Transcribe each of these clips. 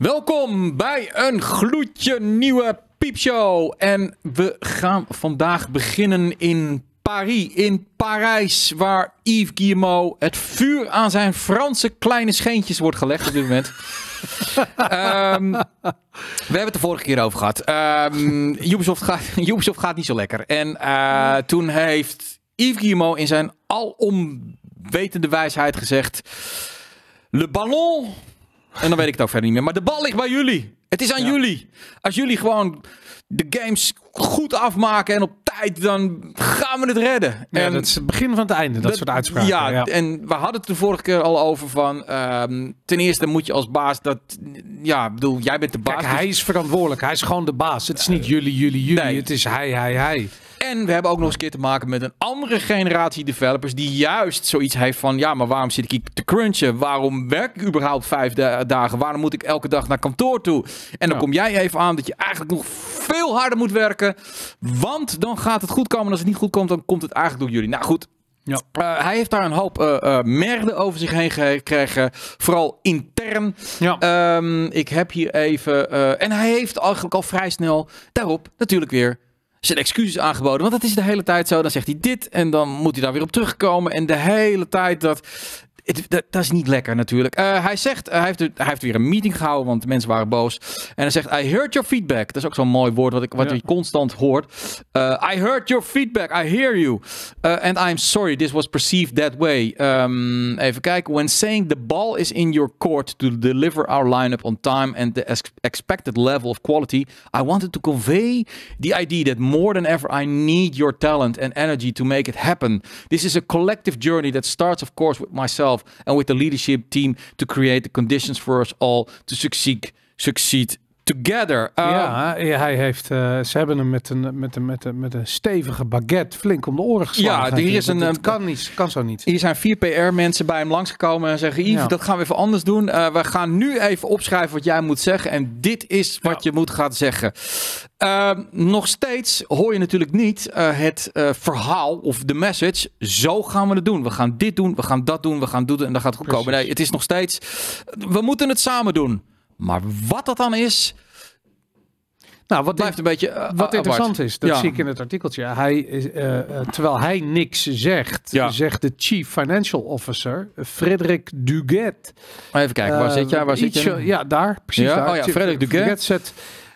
Welkom bij een gloedje nieuwe piepshow. En we gaan vandaag beginnen in Paris, in Parijs, waar Yves Guillemot het vuur aan zijn Franse kleine scheentjes wordt gelegd op dit moment. Ehm, we hebben het de vorige keer over gehad. Um, Ubisoft, gaat, Ubisoft gaat niet zo lekker. En eh, toen heeft Yves Guillemot in zijn alomwetende wijsheid gezegd... Le ballon en dan weet ik het ook verder niet meer. Maar de bal ligt bij jullie. Het is aan jullie. Als jullie gewoon de games goed afmaken en op tijd, dan gaan we het redden. Ja, en dat is het begin van het einde, dat, soort uitspraken. Ja, en we hadden het de vorige keer al over van... Ehm, ten eerste moet je als baas dat... Ja, bedoel, jij bent de baas. Kijk, hij dus- is verantwoordelijk. Hij is gewoon de baas. Het is niet eh, jullie, jullie, jullie. Het is hij, hij, hij. En we hebben ook nog eens een keer te maken met een andere generatie developers die juist zoiets heeft van ja, maar waarom zit ik hier te crunchen? Waarom werk ik überhaupt vijf dagen? Waarom moet ik elke dag naar kantoor toe? En dan kom jij even aan dat je eigenlijk nog veel harder moet werken, want dan gaat het goed komen. En als het niet goed komt, dan komt het eigenlijk door jullie. Nou goed, ja. Eh, hij heeft daar een hoop eh, eh, merden over zich heen gekregen. Vooral intern. Ehm, ik heb hier even. en hij heeft eigenlijk al vrij snel daarop natuurlijk weer zijn excuses aangeboden. Want dat is de hele tijd zo. Dan zegt hij dit en dan moet hij daar weer op terugkomen. En de hele tijd dat dat, dat, is niet lekker natuurlijk. Eh, hij zegt, eh, hij, heeft, hij heeft weer een meeting gehouden, want de mensen waren boos. En hij zegt, I heard your feedback. Dat is ook zo'n mooi woord wat, ik, wat je constant hoort. Eh, I heard your feedback, I hear you. and I'm sorry, this was perceived that way. Ehm, even kijken. When saying the ball is in your court to deliver our lineup on time and the expected level of quality, I wanted to convey the idea that more than ever I need your talent and energy to make it happen. This is a collective journey that starts, of course, with myself. and with the leadership team to create the conditions for us all to succeed succeed together. Oh. ja, hij heeft, eh, ze hebben hem met een, met, een, met, een, met een stevige baguette flink om de oren geslagen. Ja, hier is een, eh, kan, niet, kan zo niet. Hier zijn vier PR-mensen bij hem langsgekomen en zeggen... Yves, dat gaan we even anders doen. Eh, we gaan nu even opschrijven wat jij moet zeggen. En dit is wat je moet gaan zeggen. nog steeds hoor je natuurlijk niet het verhaal of de message. Zo gaan we het doen. We gaan dit doen, we gaan dat doen, we gaan doen. En dan gaat het goed komen. Nee, het is nog steeds... We moeten het samen doen. Maar wat dat dan is, nou, wat blijft een beetje. Eh, wat interessant is, dat zie ik in het artikeltje. Hij, eh, eh, terwijl hij niks zegt, ja. zegt de chief financial officer, Frederik Duguet. Even kijken, waar zit jij? Waar zit je? Ja, daar, precies. Ja? Daar. Oh ja, Frederik Duguet. Duguet zet.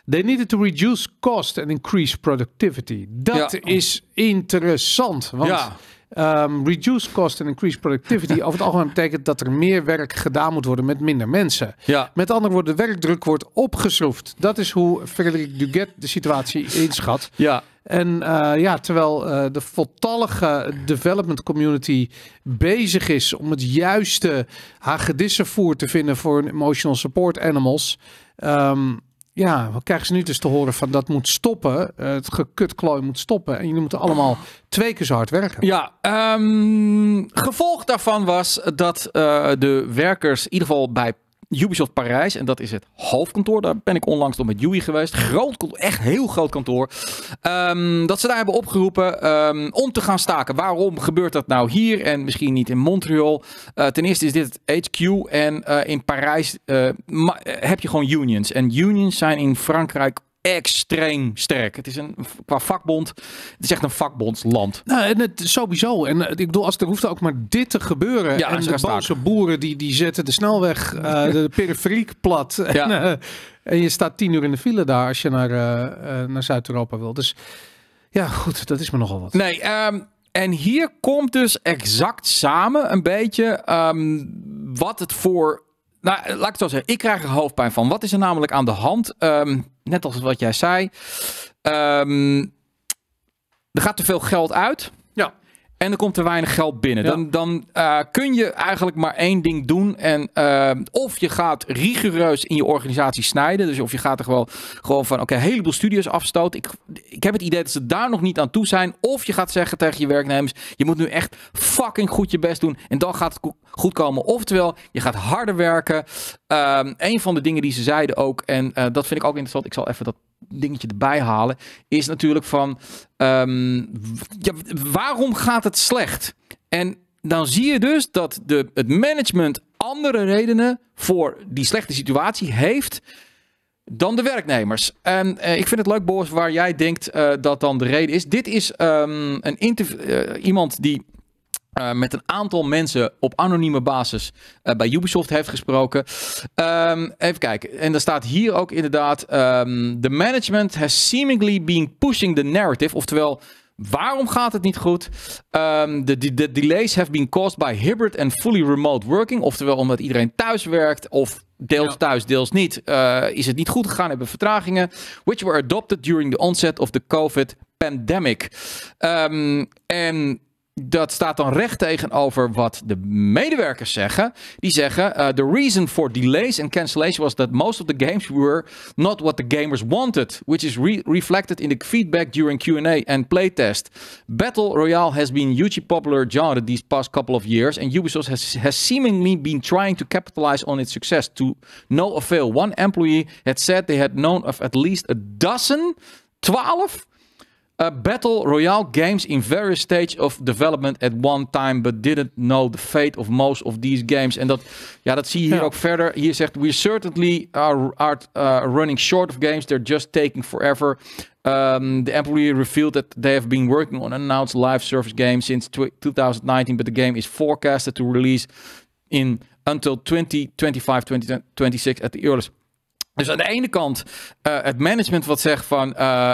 They needed to reduce cost and increase productivity. Dat is interessant. Want Um, reduce cost en increase productivity over het algemeen betekent dat er meer werk gedaan moet worden met minder mensen. Met andere woorden, de werkdruk wordt opgeschroefd. Dat is hoe Frederik Duguet de situatie inschat. Ja. En eh, ja, terwijl eh, de voltallige development community bezig is om het juiste hagedissenvoer te vinden voor emotional support animals, ehm, ja, wat krijgen ze nu dus te horen van dat moet stoppen. Eh, het gekutklooi moet stoppen. En jullie moeten allemaal ah. twee keer zo hard werken. Ja, ehm, gevolg daarvan was dat eh, de werkers, in ieder geval bij Ubisoft Parijs. En dat is het hoofdkantoor. Daar ben ik onlangs nog met Yui geweest. Groot kantoor, echt heel groot kantoor. Ehm, dat ze daar hebben opgeroepen ehm, om te gaan staken. Waarom gebeurt dat nou hier en misschien niet in Montreal? Eh, ten eerste is dit het HQ. En eh, in Parijs eh, heb je gewoon unions. En unions zijn in Frankrijk extreem sterk. Het is een, qua vakbond, het is echt een vakbondsland. Nou, en het sowieso. En eh, ik bedoel, als er hoeft ook maar dit te gebeuren. Ja, en de boze boeren die, die zetten de snelweg, eh, de periferiek plat. En, eh, en, je staat tien uur in de file daar als je naar, naar Zuid-Europa wil. Dus ja, goed, dat is me nogal wat. Nee, ehm, en hier komt dus exact samen een beetje ehm, wat het voor... Nou, laat ik het zo zeggen. Ik krijg er hoofdpijn van. Wat is er namelijk aan de hand? Ehm, net als wat jij zei. Ehm, er gaat te veel geld uit en er komt te weinig geld binnen. Dan, dan eh, kun je eigenlijk maar één ding doen. En eh, of je gaat rigoureus in je organisatie snijden. Dus of je gaat er wel gewoon van: oké, een heleboel studios afstoten. Ik, ik heb het idee dat ze daar nog niet aan toe zijn. Of je gaat zeggen tegen je werknemers: je moet nu echt fucking goed je best doen. En dan gaat het goed komen. Oftewel, je gaat harder werken. Um, een van de dingen die ze zeiden ook. En eh, dat vind ik ook interessant. Ik zal even dat dingetje erbij halen, is natuurlijk van ehm, waarom gaat het slecht? En dan zie je dus dat de, het management andere redenen voor die slechte situatie heeft dan de werknemers. En eh, ik vind het leuk, Boris, waar jij denkt eh, dat dan de reden is. Dit is ehm, een eh, iemand die eh, met een aantal mensen op anonieme basis eh, bij Ubisoft heeft gesproken. Ehm, even kijken. En dan staat hier ook inderdaad: um, The management has seemingly been pushing the narrative. Oftewel. Waarom gaat het niet goed? Um, de, de, delays have been caused by hybrid and fully remote working. Oftewel omdat iedereen thuis werkt of deels thuis, deels niet. Eh, is het niet goed gegaan, hebben vertragingen. Which were adopted during the onset of the COVID pandemic. en dat staat dan recht tegenover wat de medewerkers zeggen. Die zeggen: uh, The reason for delays and cancellation was that most of the games were not what the gamers wanted, which is reflected in the feedback during QA and playtest. Battle Royale has been hugely popular genre these past couple of years, and Ubisoft has, seemingly been trying to capitalize on its success to no avail. One employee had said they had known of at least a dozen, twaalf. Uh, battle Royale games in various stages of development at one time, but didn't know the fate of most of these games. En dat, ja, dat zie je hier ook verder. Hier zegt: We certainly are, are uh, running short of games. They're just taking forever. Um, the employee revealed that they have been working on announced live service game since 2019, but the game is forecasted to release in until 2025, 2026 at the earliest. Dus aan de ene kant eh, het management wat zegt van eh,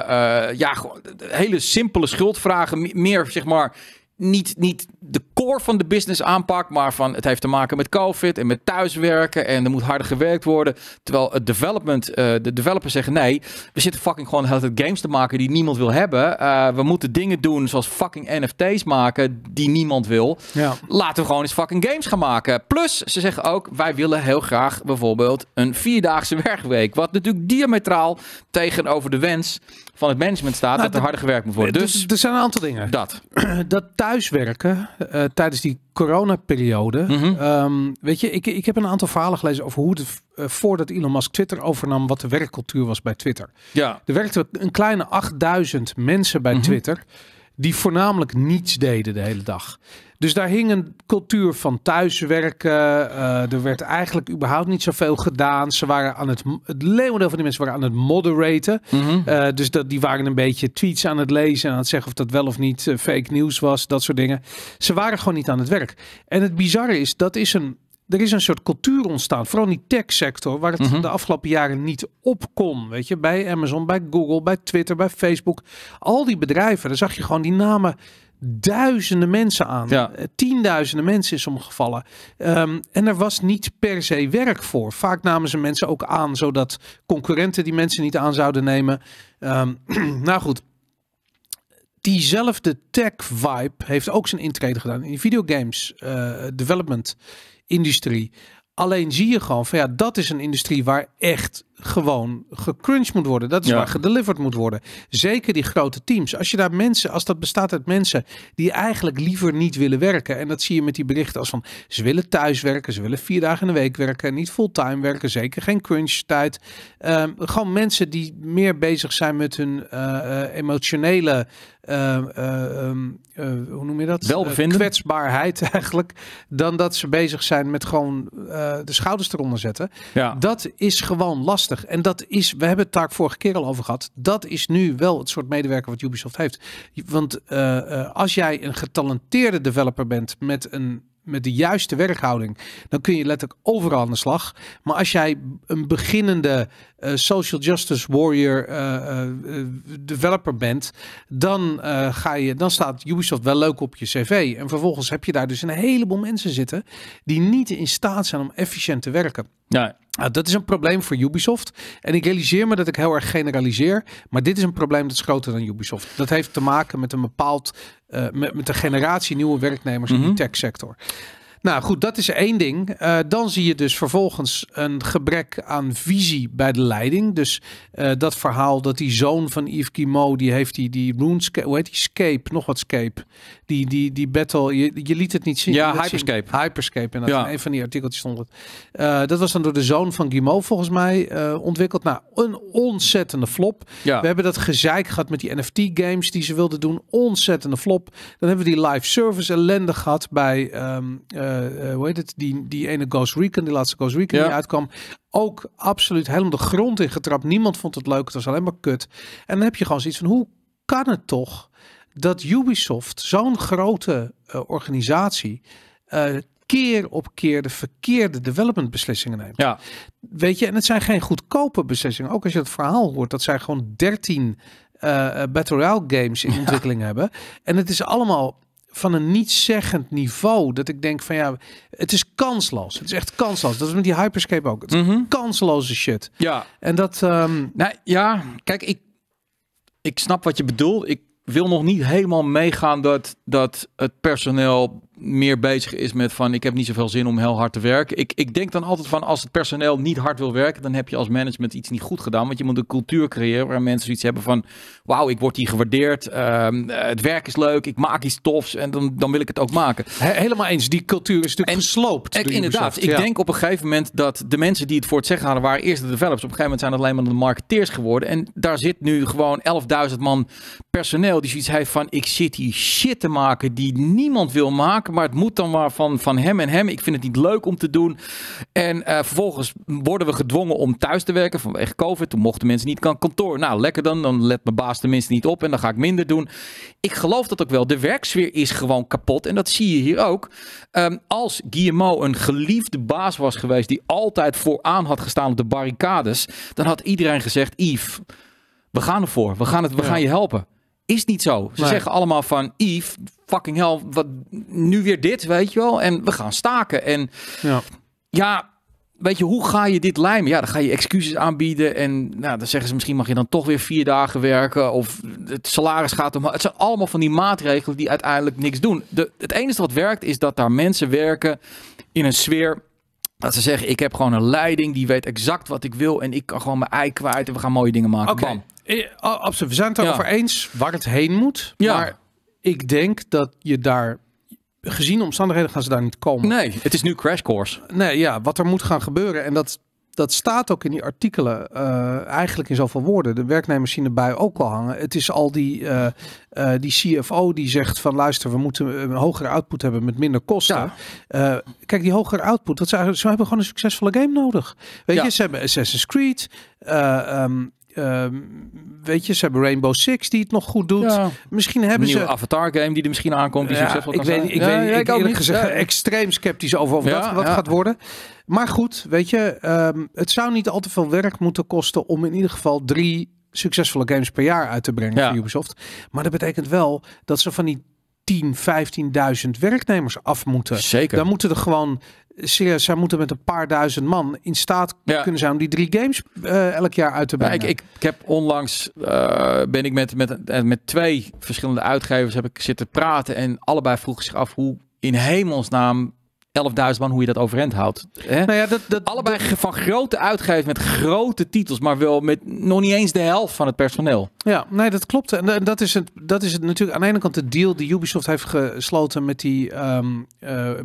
eh, ja, gewoon hele simpele schuldvragen, meer zeg maar niet, niet de core van de business aanpak, maar van het heeft te maken met COVID en met thuiswerken en er moet harder gewerkt worden. Terwijl het development, eh, de developers zeggen nee, we zitten fucking gewoon heel veel games te maken die niemand wil hebben. Eh, we moeten dingen doen zoals fucking NFT's maken die niemand wil. Ja. Laten we gewoon eens fucking games gaan maken. Plus, ze zeggen ook, wij willen heel graag bijvoorbeeld een vierdaagse werkweek. Wat natuurlijk diametraal tegenover de wens van het management staat nou, dat er harder gewerkt moet worden. Dus, dus, er zijn een aantal dingen. Dat. dat thuiswerken eh, tijdens die coronaperiode. Mm weet je, ik, ik heb een aantal verhalen gelezen over hoe, het eh, voordat Elon Musk Twitter overnam, wat de werkcultuur was bij Twitter. Ja. Er werkten een kleine 8000 mensen bij mhm. Twitter die voornamelijk niets deden de hele dag. Dus daar hing een cultuur van thuiswerken. Eh, er werd eigenlijk überhaupt niet zoveel gedaan. Ze waren aan het, het leeuwendeel van die mensen waren aan het moderaten. Mhm. Eh, dus dat, die waren een beetje tweets aan het lezen en aan het zeggen of dat wel of niet eh, fake nieuws was. Dat soort dingen. Ze waren gewoon niet aan het werk. En het bizarre is, dat is een er is een soort cultuur ontstaan, vooral in die sector, waar het mhm. de afgelopen jaren niet op kon. Weet je, bij Amazon, bij Google, bij Twitter, bij Facebook. Al die bedrijven, daar zag je gewoon die namen duizenden mensen aan. Ja. Eh, tienduizenden mensen in sommige gevallen. Ehm, en er was niet per se werk voor. Vaak namen ze mensen ook aan, zodat concurrenten die mensen niet aan zouden nemen. Um, nou goed, diezelfde tech-vibe heeft ook zijn intrede gedaan in de videogames uh, development industrie. Alleen zie je gewoon van ja, dat is een industrie waar echt gewoon gecrunched moet worden. Dat is waar gedeliverd moet worden. Zeker die grote teams. Als je daar mensen, als dat bestaat uit mensen die eigenlijk liever niet willen werken. En dat zie je met die berichten als van ze willen thuiswerken, ze willen vier dagen in de week werken, niet fulltime werken, zeker geen crunch tijd. Ehm, gewoon mensen die meer bezig zijn met hun eh, eh, emotionele Ehm, eh, ehm, eh, hoe noem je dat? Welbevinden. Eh, kwetsbaarheid eigenlijk. Dan dat ze bezig zijn met gewoon de schouders eronder zetten. Ja. Dat is gewoon lastig. En dat is, we hebben het daar vorige keer al over gehad. Dat is nu wel het soort medewerker wat Ubisoft heeft. Want als jij een getalenteerde developer bent met een met de juiste werkhouding, dan kun je letterlijk overal aan de slag. Maar als jij een beginnende eh, social justice warrior eh, eh, developer bent, dan, ga je, dan staat Ubisoft wel leuk op je cv. En vervolgens heb je daar dus een heleboel mensen zitten die niet in staat zijn om efficiënt te werken. Ja, Ah, dat is een probleem voor Ubisoft. En ik realiseer me dat ik heel erg generaliseer. Maar dit is een probleem dat is groter dan Ubisoft. Dat heeft te maken met een bepaald. Uh, met, de generatie nieuwe werknemers in de mhm. sector. Nou goed, dat is één ding. Eh, dan zie je dus vervolgens een gebrek aan visie bij de leiding. Dus eh, dat verhaal dat die zoon van Yves die heeft die, die RuneScape, hoe heet die, Scape, nog wat Scape die, die, die battle, je, je liet het niet zien. Ja, Hyperscape. Hyperscape, en ja. een van die artikeltjes stond het. Eh, dat was dan door de zoon van Guimau volgens mij eh, ontwikkeld. Nou, een ontzettende flop. Ja. We hebben dat gezeik gehad met die NFT-games die ze wilden doen. Ontzettende flop. Dan hebben we die live service ellende gehad bij, ehm, eh, hoe heet het, die, die ene Ghost Recon, die laatste Ghost Recon die uitkwam ook absoluut helemaal de grond in getrapt. Niemand vond het leuk. Het was alleen maar kut. En dan heb je gewoon zoiets van: hoe kan het toch? dat Ubisoft, zo'n grote eh, organisatie, eh, keer op keer de verkeerde development beslissingen neemt. Ja. Weet je, en het zijn geen goedkope beslissingen. Ook als je het verhaal hoort, dat zij gewoon 13 uh, eh, Battle Royale games in ontwikkeling hebben. En het is allemaal van een nietszeggend niveau. Dat ik denk van ja, het is kansloos. Het is echt kansloos. Dat is met die Hyperscape ook. Het is mhm. kansloze shit. Ja. En dat... Um... Nou, ja, kijk, ik, ik snap wat je bedoelt. Ik, wil nog niet helemaal meegaan dat, dat het personeel meer bezig is met van ik heb niet zoveel zin om heel hard te werken. Ik, ik denk dan altijd van als het personeel niet hard wil werken, dan heb je als management iets niet goed gedaan. Want je moet een cultuur creëren waar mensen iets hebben van wauw, ik word hier gewaardeerd. Ehm, het werk is leuk, ik maak iets tofs en dan, dan wil ik het ook maken. helemaal eens, die cultuur is natuurlijk en, gesloopt. Ik, inderdaad, ik denk op een gegeven moment dat de mensen die het voor het zeggen hadden, waren eerst de developers. Op een gegeven moment zijn het alleen maar de marketeers geworden. En daar zit nu gewoon 11.000 man personeel die zoiets heeft van ik zit hier shit te maken die niemand wil maken maar het moet dan maar van, van hem en hem. Ik vind het niet leuk om te doen. En eh, vervolgens worden we gedwongen om thuis te werken vanwege COVID. Toen mochten mensen niet kan kantoor. Nou, lekker dan. Dan let mijn baas tenminste niet op en dan ga ik minder doen. Ik geloof dat ook wel. De werksfeer is gewoon kapot. En dat zie je hier ook. Ehm, als Guillermo een geliefde baas was geweest die altijd vooraan had gestaan op de barricades, dan had iedereen gezegd: Yves, we gaan ervoor. We gaan, het, we gaan je helpen is niet zo. Ze zeggen allemaal van Yves, fucking hell, wat, nu weer dit, weet je wel. En we gaan staken. En ja, ja weet je, hoe ga je dit lijmen? Ja, dan ga je excuses aanbieden. En nou, dan zeggen ze misschien mag je dan toch weer vier dagen werken. Of het salaris gaat om. Het zijn allemaal van die maatregelen die uiteindelijk niks doen. De, het enige wat werkt is dat daar mensen werken in een sfeer. Dat ze zeggen, ik heb gewoon een leiding die weet exact wat ik wil. En ik kan gewoon mijn ei kwijt en we gaan mooie dingen maken. Okay. Eh, absoluut. We zijn het erover eens waar het heen moet. Ja. Maar ik denk dat je daar gezien de omstandigheden gaan ze daar niet komen. Nee, het is nu crash course. Nee, ja, wat er moet gaan gebeuren. En dat, dat staat ook in die artikelen eh, eigenlijk in zoveel woorden. De werknemers zien erbij ook al hangen. Het is al die, eh, die CFO die zegt van luister, we moeten een hogere output hebben met minder kosten. kijk, die hogere output, dat ze, ze hebben gewoon een succesvolle game nodig. Weet je, ze hebben Assassin's Creed, ehm, Ehm, weet je, ze hebben Rainbow Six die het nog goed doet. Misschien hebben een nieuwe ze... Avatar game die er misschien aankomt ik Weet, ik weet, ik, ik eerlijk gezegd extreem sceptisch over wat gaat worden. Maar goed, weet je, ehm, het zou niet al te veel werk moeten kosten om in ieder geval drie succesvolle games per jaar uit te brengen voor Ubisoft. Maar dat betekent wel dat ze van die 10, 15.000 werknemers af moeten. Zeker. Dan moeten er gewoon serieus, zij moeten met een paar duizend man in staat kunnen zijn om die drie games eh, elk jaar uit te brengen. ik, ik, heb onlangs eh, ben ik met, met, eh, met twee verschillende uitgevers heb ik zitten praten en allebei vroegen zich af hoe in hemelsnaam 11.000 man, hoe je dat overeind houdt. Hè? Nou ja, dat, dat, Allebei van grote uitgevers met grote titels, maar wel met nog niet eens de helft van het personeel. Ja, nee, dat klopt. En dat is, het, dat is het natuurlijk aan de ene kant de deal die Ubisoft heeft gesloten met die, um,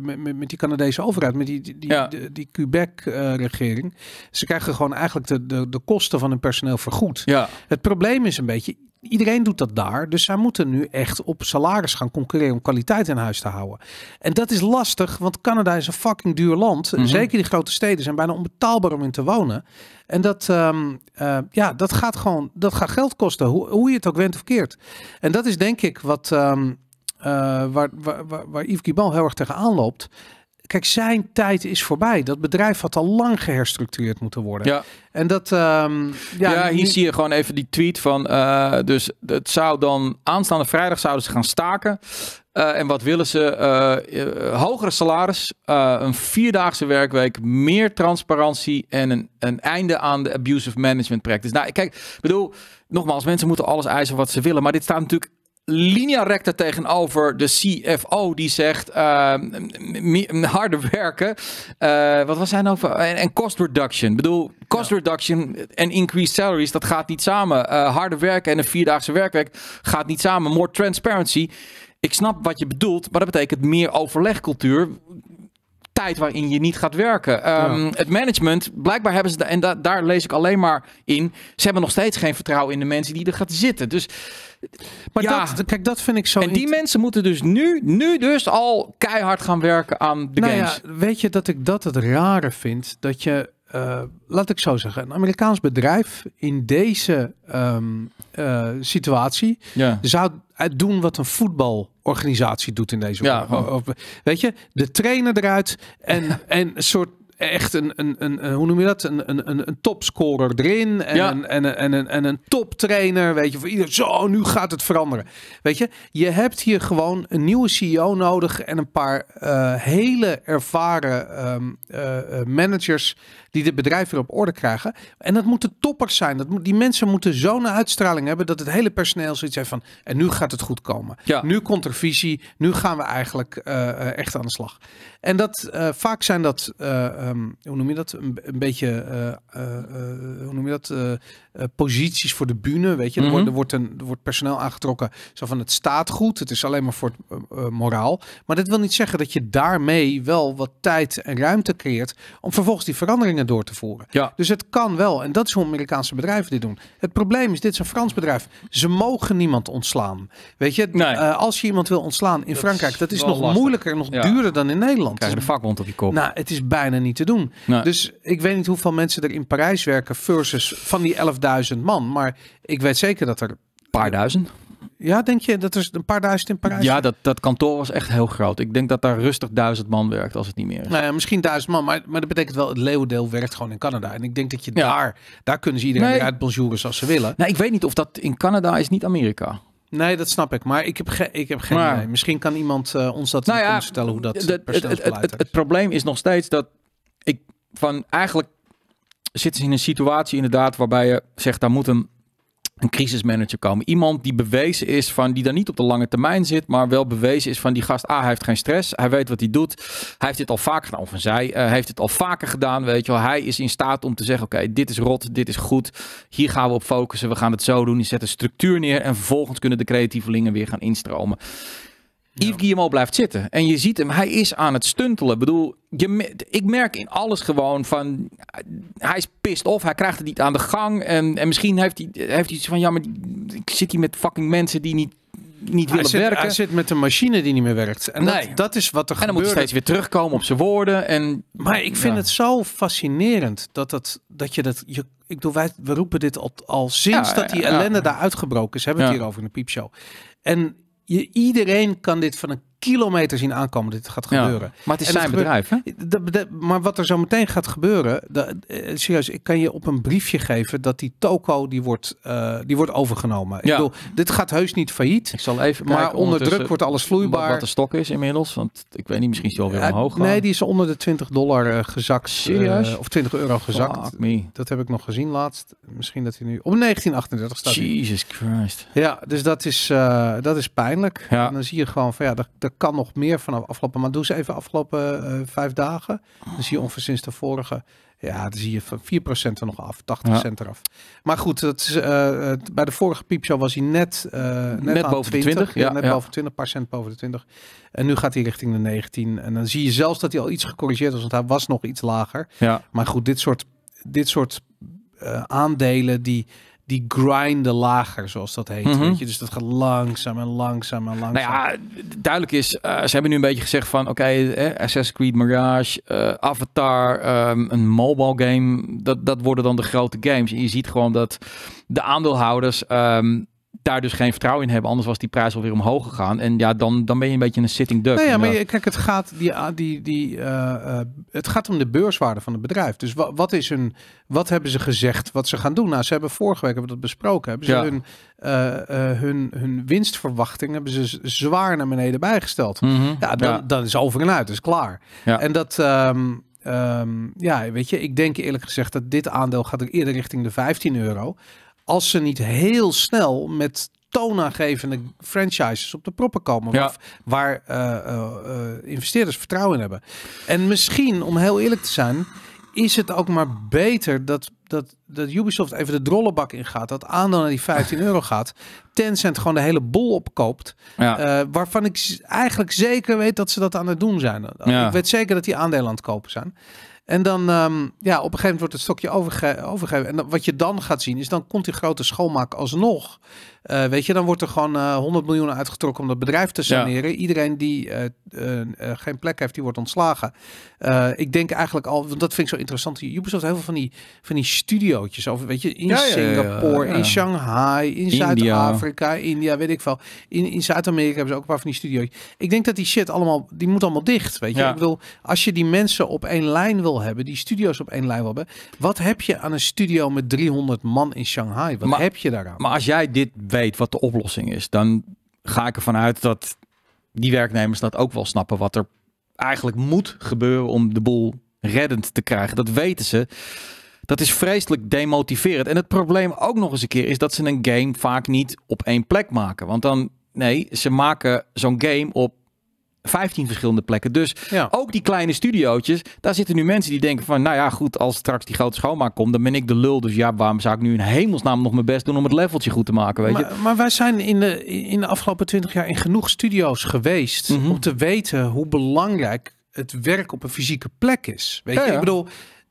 met, die Canadese overheid, met die, die, die, Quebec-regering. Ze krijgen gewoon eigenlijk de, de, de kosten van hun personeel vergoed. Ja. Het probleem is een beetje, iedereen doet dat daar. Dus zij moeten nu echt op salaris gaan concurreren om kwaliteit in huis te houden. En dat is lastig, want Canada is een fucking duur land. Mhm. Zeker die grote steden zijn bijna onbetaalbaar om in te wonen. En dat, ehm, eh, ja, dat gaat gewoon dat gaat geld kosten, hoe, hoe je het ook went of keert. En dat is denk ik wat. Ehm, eh, waar, waar, waar, Yves Guibal heel erg tegenaan loopt kijk, zijn tijd is voorbij. Dat bedrijf had al lang geherstructureerd moeten worden. Ja. En dat. Ehm, ja, hier zie je gewoon even die tweet van. Eh, dus het zou dan aanstaande vrijdag zouden ze gaan staken. Eh, en wat willen ze? Eh, hogere salaris, een vierdaagse werkweek, meer transparantie en een, een einde aan de abusive management practice. Nou, kijk, bedoel, nogmaals, mensen moeten alles eisen wat ze willen. Maar dit staat natuurlijk linia recta tegenover de CFO die zegt uh, eh, harder werken. Eh, wat was hij nou En, cost reduction. Ik bedoel, cost reduction en increased salaries, dat gaat niet samen. Uh, eh, harder werken en een vierdaagse werkweek gaat niet samen. More transparency. Ik snap wat je bedoelt, maar dat betekent meer overlegcultuur tijd waarin je niet gaat werken. Ehm, het management, blijkbaar hebben ze, en daar lees ik alleen maar in, ze hebben nog steeds geen vertrouwen in de mensen die er gaat zitten. Dus. Maar ja. dat, kijk, dat vind ik zo. En die mensen moeten dus nu, nu dus al keihard gaan werken aan de nou games. weet je dat ik dat het rare vind? Dat je eh, laat ik zo zeggen, een Amerikaans bedrijf in deze ehm, eh, situatie zou zou doen wat een voetbalorganisatie doet in deze. Ja, Weet je, de trainer eruit en, en een soort echt een, een, een, hoe noem je dat? Een, een, een, topscorer erin. En, een, en, een, en, en een toptrainer. Weet je, voor ieder, zo, nu gaat het veranderen. Weet je, je hebt hier gewoon een nieuwe CEO nodig en een paar eh, hele ervaren ehm, managers die dit bedrijf weer op orde krijgen. En dat moeten toppers zijn. Dat die mensen moeten zo'n uitstraling hebben dat het hele personeel zoiets heeft van. En nu gaat het goed komen. Ja. Nu komt er visie. Nu gaan we eigenlijk eh, eh, echt aan de slag. En dat eh, vaak zijn dat, ehm, hoe noem je dat? Een, een beetje, hoe noem je dat? Eh, posities voor de bühne. Weet je, er, wordt, mhm. er, wordt een, wordt personeel aangetrokken. Zo van het staat goed. Het is alleen maar voor het eh, eh, moraal. Maar dat wil niet zeggen dat je daarmee wel wat tijd en ruimte creëert. om vervolgens die veranderingen door te voeren. Ja. Dus het kan wel. En dat is hoe Amerikaanse bedrijven dit doen. Het probleem is: dit is een Frans bedrijf. Ze mogen niemand ontslaan. Weet je, als je iemand wil ontslaan in Frankrijk, dat is nog moeilijker en nog duurder dan in Nederland. Krijg je de vakbond op je kop. Nou, het is bijna niet te doen. Dus ik weet niet hoeveel mensen er in Parijs werken versus van die 11.000 duizend man. Maar ik weet zeker dat er... Een paar duizend. Ja, denk je dat er een paar duizend in Parijs? Ja, dat, dat kantoor was echt heel groot. Ik denk dat daar rustig duizend man werkt als het niet meer is. Nou ja, misschien duizend man, maar, maar dat betekent wel het leeuwendeel werkt gewoon in Canada. En ik denk dat je daar, daar kunnen ze iedereen nee. als uit zoals ze willen. Nou, ik weet niet of dat in Canada is, niet Amerika. Nee, dat snap ik. Maar ik heb, ge ik heb geen idee. Misschien kan iemand eh, ons dat kunnen nou vertellen hoe dat het, het, het, het, probleem is nog steeds dat ik van eigenlijk zitten ze in een situatie inderdaad waarbij je zegt, daar moet een, crisismanager komen. Iemand die bewezen is van, die daar niet op de lange termijn zit, maar wel bewezen is van die gast, A ah, hij heeft geen stress, hij weet wat hij doet, hij heeft dit al vaker gedaan, of zij eh, heeft het al vaker gedaan, weet je wel. Hij is in staat om te zeggen, oké, dit is rot, dit is goed, hier gaan we op focussen, we gaan het zo doen, je zet een structuur neer en vervolgens kunnen de creatievelingen weer gaan instromen. Yves ja. blijft zitten. En je ziet hem, hij is aan het stuntelen. Ik bedoel, je, ik merk in alles gewoon van... Hij is pissed off. hij krijgt het niet aan de gang. En, en misschien heeft hij, heeft hij iets van... Ja, maar ik zit hier met fucking mensen die niet niet hij zit, werken. Hij zit met een machine die niet meer werkt. En nee. dat, dat, is wat er gebeurt. En dan moet hij steeds weer terugkomen op zijn woorden. En, maar ik vind het zo fascinerend dat, dat, dat je dat... Je, ik bedoel, wij, we roepen dit al, al sinds dat die ellende daar uitgebroken is. Hebben we het hier over in de piepshow. En je, iedereen kan dit van een kilometer zien aankomen. Dit gaat gebeuren. maar het is zijn bedrijf, hè? maar wat er zo meteen gaat gebeuren. Dat, eh, serieus, ik kan je op een briefje geven dat die toko die wordt, eh, die wordt overgenomen. Ja. Ik bedoel, dit gaat heus niet failliet. Ik zal even maar onder druk wordt alles vloeibaar. Wat, de stok is inmiddels. Want ik weet niet, misschien is die alweer weer eh, omhoog. Nee, die is onder de 20 dollar gezakt. Serieus? of 20 euro gezakt. Dat heb ik nog gezien laatst. Misschien dat hij nu op 1938 staat. Jesus Christ. Ja, dus dat is, dat is pijnlijk. dan zie je gewoon van ja, dat kan nog meer vanaf afgelopen Maar Doe ze even afgelopen eh, vijf dagen. Dan zie je ongeveer sinds de vorige. Ja, dan zie je van 4% er nog af, 80 eraf. Maar goed, dat is, eh, bij de vorige piepshow was hij net, uh, net, boven 20, de 20. net ja. boven 20, paar boven de 20. En nu gaat hij richting de 19. En dan zie je zelfs dat hij al iets gecorrigeerd was, want hij was nog iets lager. Ja. Maar goed, dit soort, dit soort aandelen die die grinden lager, zoals dat heet. Mhm. weet je? Dus dat gaat langzaam en langzaam en langzaam. Nou ja, duidelijk is, eh, ze hebben nu een beetje gezegd van... oké, eh, Assassin's Creed Mirage, eh, Avatar, ehm, een mobile game... Dat, dat worden dan de grote games. En je ziet gewoon dat de aandeelhouders... Ehm, daar dus geen vertrouwen in hebben. Anders was die prijs alweer omhoog gegaan. En ja, dan, dan ben je een beetje een sitting duck. Nee, ja, maar eh, je, kijk, het gaat, die, ah, die, die, eh, eh, het gaat om de beurswaarde van het bedrijf. Dus wat, is hun, wat hebben ze gezegd wat ze gaan doen? Nou, ze hebben vorige week hebben we dat besproken. Hebben ze hun, hun, hun winstverwachting hebben ze zwaar naar beneden bijgesteld. Mhm. ja, dan, dan is over en uit, is klaar. Ja. En dat... Ehm, ehm, ja, weet je, ik denk eerlijk gezegd dat dit aandeel gaat eerder richting de 15 euro. Als ze niet heel snel met toonaangevende franchises op de proppen komen. Waar eh, eh, eh, investeerders vertrouwen in hebben. En misschien, om heel eerlijk te zijn, is het ook maar beter dat, dat, dat Ubisoft even de in ingaat. Dat aandeel naar die 15 euro gaat. Tencent gewoon de hele bol opkoopt. waarvan ik eigenlijk zeker weet dat ze dat aan het doen zijn. Ik weet zeker dat die aandelen aan het kopen zijn. En dan, ehm, ja, op een gegeven moment wordt het stokje overge overgegeven. En wat je dan gaat zien, is dan komt die grote schoonmaak alsnog. Eh, weet je, dan wordt er gewoon 100 eh, miljoen uitgetrokken om dat bedrijf te saneren. Iedereen die eh, geen plek heeft, die wordt ontslagen. ik denk eigenlijk al, want dat vind ik zo interessant. Ubisoft heeft heel veel van die, van die studiootjes over, weet je, in ja, Singapore, in Shanghai, in Zuid-Afrika, India, weet ik veel. In, in Zuid-Amerika hebben ze ook een paar van die studiootjes. Ik denk dat die shit allemaal, die moet allemaal dicht, weet je. Ik wil, als je die mensen op één lijn wil hebben, die studio's op één lijn wil hebben, wat heb je aan een studio met 300 man in Shanghai? Wat heb je daaraan? Maar als jij dit weet wat de oplossing is, dan ga ik ervan uit dat die werknemers dat ook wel snappen wat er eigenlijk moet gebeuren om de boel reddend te krijgen. Dat weten ze. Dat is vreselijk demotiverend. En het probleem ook nog eens een keer is dat ze een game vaak niet op één plek maken. Want dan, nee, ze maken zo'n game op 15 verschillende plekken. Dus ja. ook die kleine studiootjes, daar zitten nu mensen die denken van, nou ja, goed, als straks die grote schoonmaak komt, dan ben ik de lul. Dus ja, waarom zou ik nu in hemelsnaam nog mijn best doen om het leveltje goed te maken, weet je? Maar, wij zijn in de, in de afgelopen 20 jaar in genoeg studio's geweest mhm. om te weten hoe belangrijk het werk op een fysieke plek is. Weet je, ja. ik bedoel,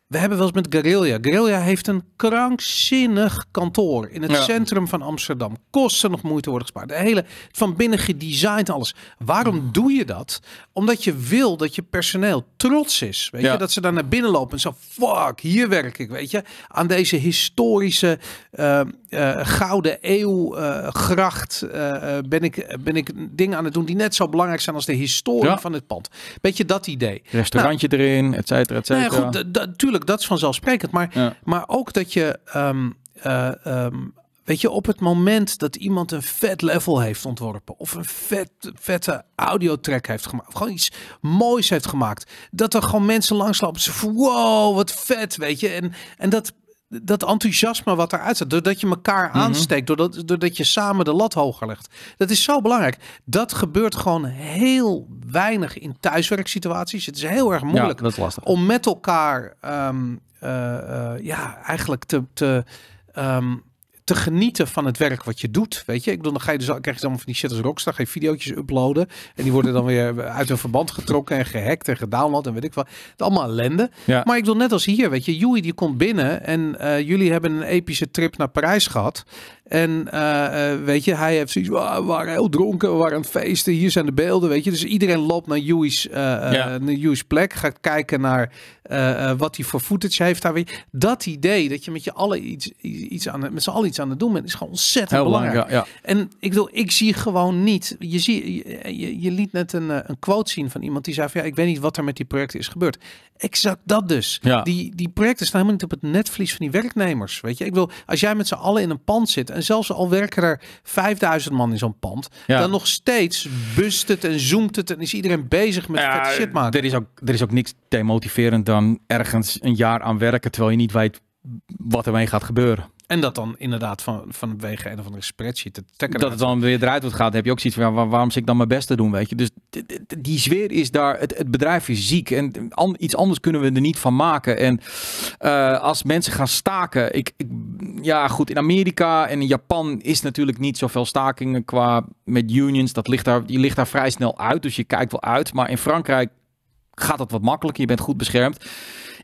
we hebben wel eens met Guerrilla. Guerrilla heeft een krankzinnig kantoor in het centrum van Amsterdam. Kosten nog moeite worden gespaard. De hele van binnen gedesigned alles. Waarom mm. doe je dat? Omdat je wil dat je personeel trots is. Weet je? Dat ze daar naar binnen lopen en zo, fuck, hier werk ik. Weet je? Aan deze historische ehm, eh, gouden eeuwgracht eh, uh, eh, ben, ik, ben ik dingen aan het doen die net zo belangrijk zijn als de historie van het pand. Beetje dat idee. Restaurantje nou, erin, et cetera, et cetera. Nou ja, dat is vanzelfsprekend. Maar, maar ook dat je... Ehm, ehm, weet je, op het moment dat iemand een vet level heeft ontworpen of een vet, vette audiotrack heeft gemaakt, of gewoon iets moois heeft gemaakt, dat er gewoon mensen langslopen. Ze wow, wat vet, weet je. En, en dat dat enthousiasme wat eruit zit, doordat je elkaar mhm. aansteekt, doordat, doordat je samen de lat hoger legt. Dat is zo belangrijk. Dat gebeurt gewoon heel weinig in thuiswerksituaties. Het is heel erg moeilijk om met elkaar ehm, eh, eh, ja, eigenlijk te, te ehm, te genieten van het werk wat je doet. Weet je, ik bedoel, dan ga je dus, krijg je dus allemaal van die shit als Rockstar, ga je video's uploaden. En die worden dan weer uit hun verband getrokken en gehackt en gedownload en weet ik wat. Het allemaal ellende. Ja. Maar ik bedoel, net als hier, weet je, Joey die komt binnen en eh, jullie hebben een epische trip naar Parijs gehad. En eh, eh, weet je, hij heeft zoiets, we waren heel dronken, we waren aan het feesten, hier zijn de beelden, weet je. Dus iedereen loopt naar Joey's, eh, naar plek, gaat kijken naar wat hij voor footage heeft daar weer. Dat idee dat je met je allen iets, iets aan, met z'n allen iets aan het doen bent, is gewoon ontzettend belangrijk. En ik bedoel, ik zie gewoon niet, je, je, liet net een, een quote zien van iemand die zei van, ja, ik weet niet wat er met die projecten is gebeurd. Exact dat dus. Die, die projecten staan helemaal niet op het netvlies van die werknemers. Weet je, ik wil, als jij met z'n allen in een pand zit en zelfs al werken er 5000 man in zo'n pand. Dan nog steeds bust het en zoomt het. En is iedereen bezig met shit maken. Er is, ook, er is ook niks demotiverend dan ergens een jaar aan werken. Terwijl je niet weet wat ermee gaat gebeuren. En dat dan inderdaad van, vanwege een of andere spreadsheet te trekken. Dat het dan weer eruit wordt gehaald. Heb je ook zoiets van, waarom zit ik dan mijn best te doen, weet je? Dus die sfeer is daar, het, bedrijf is ziek. En iets anders kunnen we er niet van maken. En eh, als mensen gaan staken, ik, ik, ja goed, in Amerika en in Japan is natuurlijk niet zoveel stakingen qua met unions. Dat ligt daar, die ligt daar vrij snel uit, dus je kijkt wel uit. Maar in Frankrijk gaat dat wat makkelijker, je bent goed beschermd.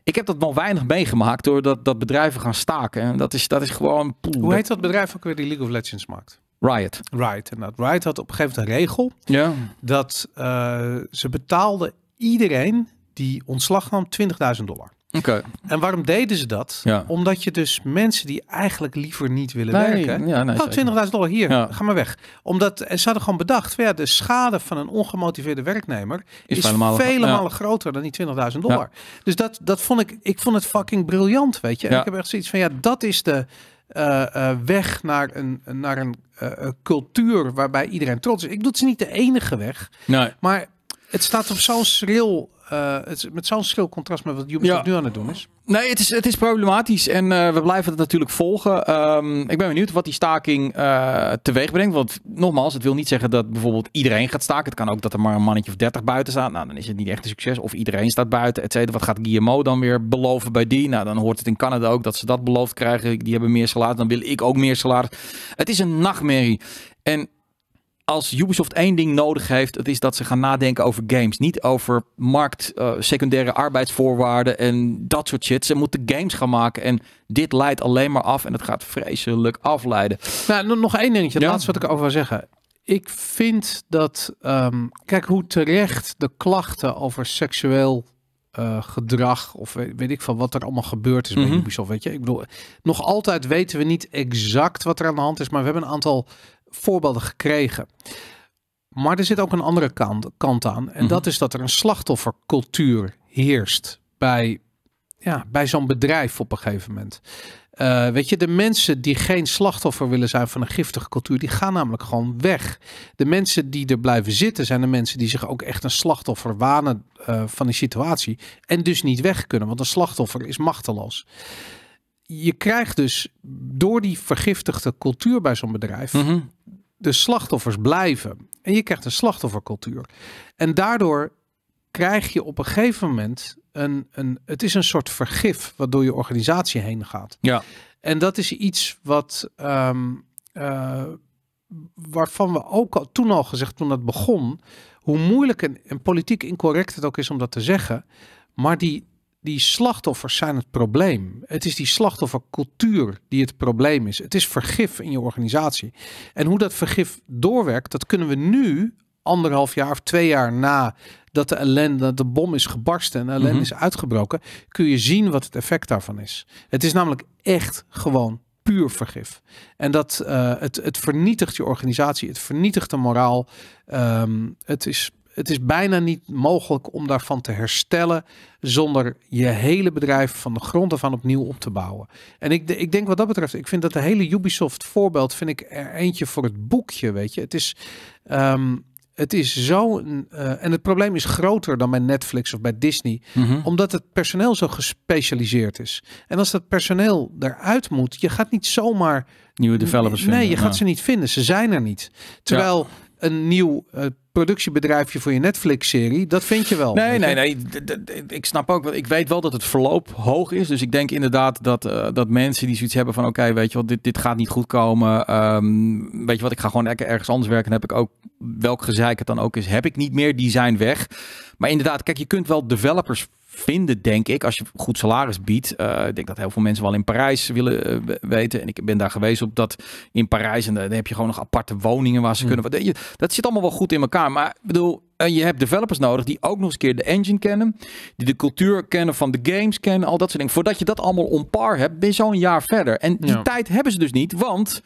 Ik heb dat wel weinig meegemaakt doordat dat bedrijven gaan staken. En dat is, dat is gewoon... Hoe heet dat bedrijf ook weer die League of Legends maakt? Riot. Riot, en dat Riot had op een gegeven moment een regel. Ja. Dat eh, ze betaalden iedereen die ontslag nam 20.000 dollar. Okay. En waarom deden ze dat? Omdat je dus mensen die eigenlijk liever niet willen werken. Ja, oh, 20.000 dollar hier, ga maar weg. Omdat en eh, ze hadden gewoon bedacht, ja, de schade van een ongemotiveerde werknemer is, vele malen groter dan die 20.000 dollar. Dus dat, dat vond ik, ik vond het fucking briljant, weet je. ik heb echt zoiets van, ja, dat is de, eh, eh, weg naar een, naar een cultuur waarbij iedereen trots is. Ik doe het niet de enige weg. Nee. Maar het staat op zo'n schril eh, het het met zo'n schil contrast met wat Ubisoft ja. nu aan het doen is. Nee, het is, het is problematisch en eh, we blijven het natuurlijk volgen. Ehm, ik ben benieuwd wat die staking eh, teweeg brengt. Want nogmaals, het wil niet zeggen dat bijvoorbeeld iedereen gaat staken. Het kan ook dat er maar een mannetje of dertig buiten staat. Nou, dan is het niet echt een succes. Of iedereen staat buiten, et cetera. Wat gaat Guillermo dan weer beloven bij die? Nou, dan hoort het in Canada ook dat ze dat beloofd krijgen. Die hebben meer salaris, dan wil ik ook meer salaris. Het is een nachtmerrie. En als Ubisoft één ding nodig heeft, dat is dat ze gaan nadenken over games. Niet over markt, eh, secundaire arbeidsvoorwaarden en dat soort shit. Ze moeten games gaan maken en dit leidt alleen maar af en het gaat vreselijk afleiden. Nou, nog één dingetje, ja? laatste wat ik over wil zeggen. Ik vind dat, ehm, kijk hoe terecht de klachten over seksueel eh, gedrag of weet, ik van wat er allemaal gebeurd is mm bij mhm. Ubisoft, weet je. Ik bedoel, nog altijd weten we niet exact wat er aan de hand is, maar we hebben een aantal voorbeelden gekregen. Maar er zit ook een andere kant, kant aan. En mhm. dat is dat er een slachtoffercultuur heerst bij, ja, bij zo'n bedrijf op een gegeven moment. Eh, weet je, de mensen die geen slachtoffer willen zijn van een giftige cultuur, die gaan namelijk gewoon weg. De mensen die er blijven zitten zijn de mensen die zich ook echt een slachtoffer wanen eh, van die situatie. En dus niet weg kunnen, want een slachtoffer is machteloos je krijgt dus door die vergiftigde cultuur bij zo'n bedrijf. Mhm. De slachtoffers blijven. En je krijgt een slachtoffercultuur. En daardoor krijg je op een gegeven moment een, een. Het is een soort vergif wat door je organisatie heen gaat. Ja. En dat is iets wat. Ehm, eh, waarvan we ook al, toen al gezegd, toen dat begon. Hoe moeilijk en politiek incorrect het ook is om dat te zeggen. Maar die, die slachtoffers zijn het probleem. Het is die slachtoffercultuur die het probleem is. Het is vergif in je organisatie. En hoe dat vergif doorwerkt, dat kunnen we nu, anderhalf jaar of twee jaar na dat de ellende, dat de bom is gebarsten en de ellende mhm. is uitgebroken, kun je zien wat het effect daarvan is. Het is namelijk echt gewoon puur vergif. En dat eh, het, het vernietigt je organisatie, het vernietigt de moraal. Ehm, het is het is bijna niet mogelijk om daarvan te herstellen zonder je hele bedrijf van de grond af aan opnieuw op te bouwen. En ik, ik denk wat dat betreft, ik vind dat de hele Ubisoft voorbeeld, vind ik er eentje voor het boekje, weet je. Het is, um, het is zo, eh, en het probleem is groter dan bij Netflix of bij Disney, mhm. omdat het personeel zo gespecialiseerd is. En als dat personeel eruit moet, je gaat niet zomaar nieuwe developers. vinden. Nee, je gaat ze niet vinden. Ze zijn er niet. Terwijl een nieuw eh, productiebedrijfje voor je Netflix-serie. Dat vind je wel. Nee, nee, nee. Ik snap ook wel. Ik weet wel dat het verloop hoog is. Dus ik denk inderdaad dat, eh, dat mensen die zoiets hebben van: oké, weet je wat, dit, dit gaat niet goed komen. Ehm, weet je wat, ik ga gewoon lekker ergens anders werken. heb ik ook, welk gezeik het dan ook is, heb ik niet meer. Die zijn weg. Maar inderdaad, kijk, je kunt wel developers vinden, denk ik, als je goed salaris biedt. Uh, ik denk dat heel veel mensen wel in Parijs willen eh, weten. En ik ben daar geweest op dat in Parijs. En dan heb je gewoon nog aparte woningen waar ze mm. kunnen. Dat zit allemaal wel goed in elkaar. Maar ik bedoel, eh, je hebt developers nodig die ook nog eens keer de engine kennen. Die de cultuur kennen van de games kennen. Al dat soort dingen. Voordat je dat allemaal on par hebt, ben je zo'n jaar verder. En die tijd hebben ze dus niet. Want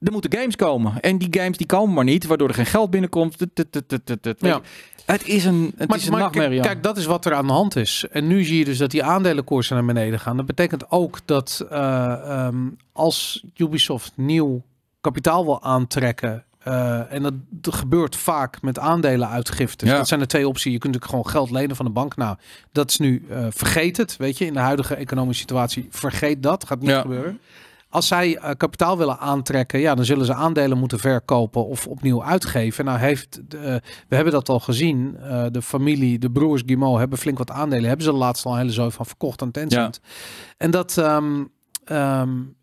er moeten games komen. En die games die komen maar niet, waardoor er geen geld binnenkomt. Het is een, het is een nachtmerrie. Kijk, dat is wat er aan de hand is. En nu zie je dus dat die aandelenkoersen naar beneden gaan. Dat betekent ook dat eh, ehm, als Ubisoft nieuw kapitaal wil aantrekken eh, en dat, gebeurt vaak met aandelenuitgiften, Ja. Dat zijn de twee opties. Je kunt natuurlijk gewoon geld lenen van de bank. Nou, dat is nu uh, eh, vergeet het. Weet je, in de huidige economische situatie, vergeet dat. Gaat niet gebeuren. Als zij eh, kapitaal willen aantrekken, ja, dan zullen ze aandelen moeten verkopen of opnieuw uitgeven. Nou, heeft, uh, we hebben dat al gezien. Eh, de familie, de broers Guimau hebben flink wat aandelen. Hebben ze laatst al een hele zooi van verkocht aan Tencent. En dat, um,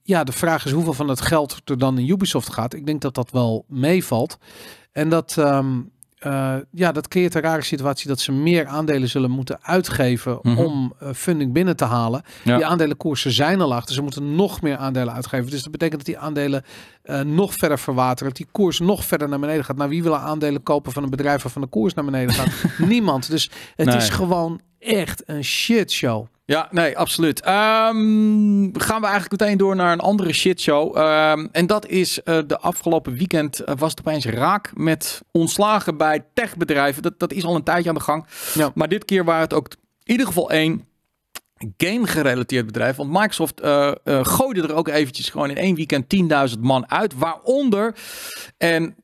ja, de vraag is hoeveel van dat geld er dan in Ubisoft gaat. Ik denk dat dat wel meevalt. En dat. Ehm, eh, ja, dat creëert een rare situatie dat ze meer aandelen zullen moeten uitgeven mhm. om eh, funding binnen te halen. Die aandelenkoersen zijn al achter. Ze moeten nog meer aandelen uitgeven. Dus dat betekent dat die aandelen eh, nog verder verwateren. Dat die koers nog verder naar beneden gaat. Nou, wie wil aandelen kopen van een bedrijf waarvan de koers naar beneden gaat? Niemand. Dus het is gewoon echt een shitshow. Ja, nee, absoluut. Um, gaan we eigenlijk meteen door naar een andere shitshow. Um, en dat is eh, de afgelopen weekend eh, was het opeens raak met ontslagen bij techbedrijven. Dat, dat is al een tijdje aan de gang. Ja. Maar dit keer waren het ook in ieder geval één game-gerelateerd bedrijf. Want Microsoft uh, gooide er ook eventjes gewoon in één weekend 10.000 man uit. Waaronder, en